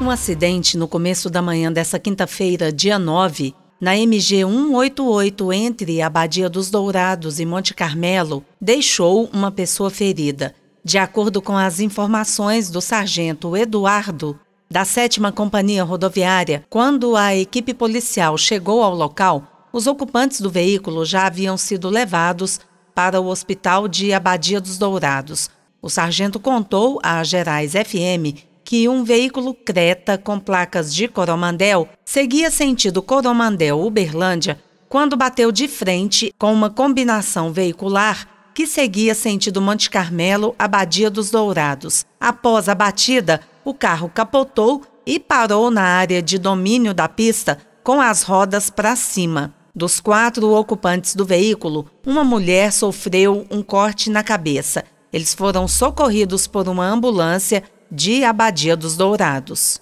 Um acidente no começo da manhã dessa quinta-feira, dia 9, na MG 188 entre Abadia dos Dourados e Monte Carmelo, deixou uma pessoa ferida. De acordo com as informações do sargento Eduardo, da 7 Companhia Rodoviária, quando a equipe policial chegou ao local, os ocupantes do veículo já haviam sido levados para o hospital de Abadia dos Dourados. O sargento contou à Gerais FM que um veículo Creta com placas de Coromandel seguia sentido Coromandel-Uberlândia quando bateu de frente com uma combinação veicular que seguia sentido Monte Carmelo à Badia dos Dourados. Após a batida, o carro capotou e parou na área de domínio da pista com as rodas para cima. Dos quatro ocupantes do veículo, uma mulher sofreu um corte na cabeça. Eles foram socorridos por uma ambulância de Abadia dos Dourados.